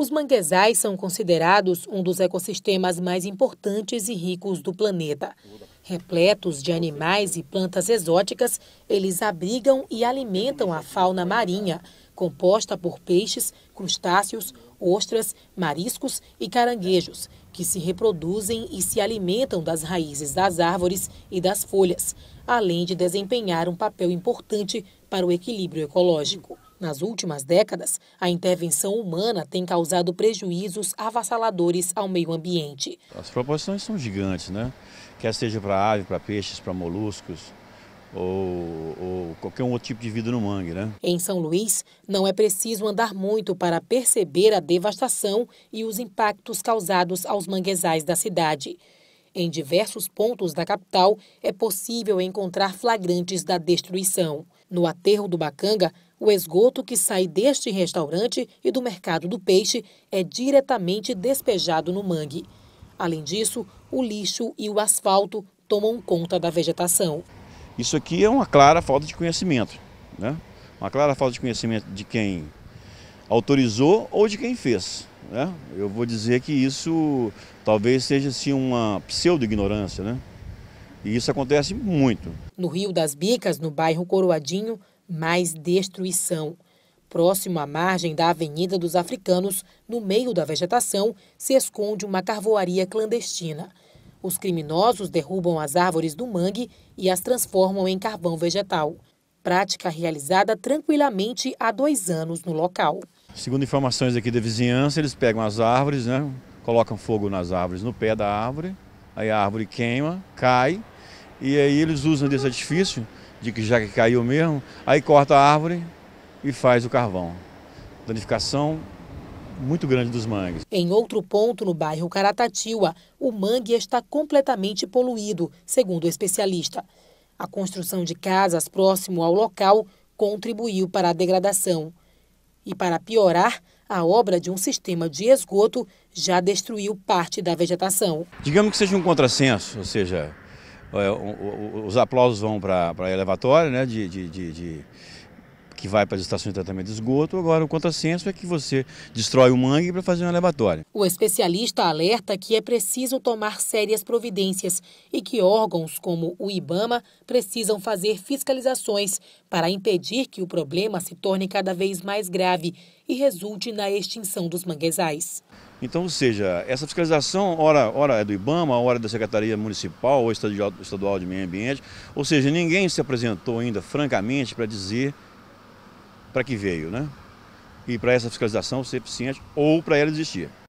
Os manguezais são considerados um dos ecossistemas mais importantes e ricos do planeta. Repletos de animais e plantas exóticas, eles abrigam e alimentam a fauna marinha, composta por peixes, crustáceos, ostras, mariscos e caranguejos, que se reproduzem e se alimentam das raízes das árvores e das folhas, além de desempenhar um papel importante para o equilíbrio ecológico. Nas últimas décadas, a intervenção humana tem causado prejuízos avassaladores ao meio ambiente. As proporções são gigantes, né? Quer seja para ave, para peixes, para moluscos, ou, ou, qualquer outro tipo de vida no mangue, né? Em São Luís, não é preciso andar muito para perceber a devastação e os impactos causados aos manguezais da cidade. Em diversos pontos da capital, é possível encontrar flagrantes da destruição. No aterro do Bacanga, o esgoto que sai deste restaurante e do mercado do peixe é diretamente despejado no mangue. Além disso, o lixo e o asfalto tomam conta da vegetação. Isso aqui é uma clara falta de conhecimento, né? Uma clara falta de conhecimento de quem autorizou ou de quem fez. Né? Eu vou dizer que isso talvez seja assim, uma pseudo-ignorância, né? E isso acontece muito. No Rio das Bicas, no bairro Coroadinho, mais destruição. Próximo à margem da Avenida dos Africanos, no meio da vegetação, se esconde uma carvoaria clandestina. Os criminosos derrubam as árvores do mangue e as transformam em carvão vegetal. Prática realizada tranquilamente há dois anos no local. Segundo informações aqui da vizinhança, eles pegam as árvores, né, colocam fogo nas árvores, no pé da árvore, aí a árvore queima, cai, e aí eles usam desse edifício de que já que caiu mesmo, aí corta a árvore e faz o carvão. Danificação muito grande dos mangues. Em outro ponto, no bairro Caratatiua, o mangue está completamente poluído, segundo o especialista. A construção de casas próximo ao local contribuiu para a degradação. E para piorar, a obra de um sistema de esgoto já destruiu parte da vegetação. Digamos que seja um contrassenso, ou seja, é, os aplausos vão para a elevatória, né, de, de, de, de que vai para as estações de tratamento de esgoto. Agora, o contrassenso é que você destrói o mangue para fazer um elevatório. O especialista alerta que é preciso tomar sérias providências e que órgãos como o IBAMA precisam fazer fiscalizações para impedir que o problema se torne cada vez mais grave e resulte na extinção dos manguezais. Então, ou seja, essa fiscalização, ora, ora é do IBAMA, ora é da Secretaria Municipal ou Estadual, Estadual de Meio Ambiente, ou seja, ninguém se apresentou ainda, francamente, para dizer para que veio, né? E para essa fiscalização ser eficiente ou para ela existir.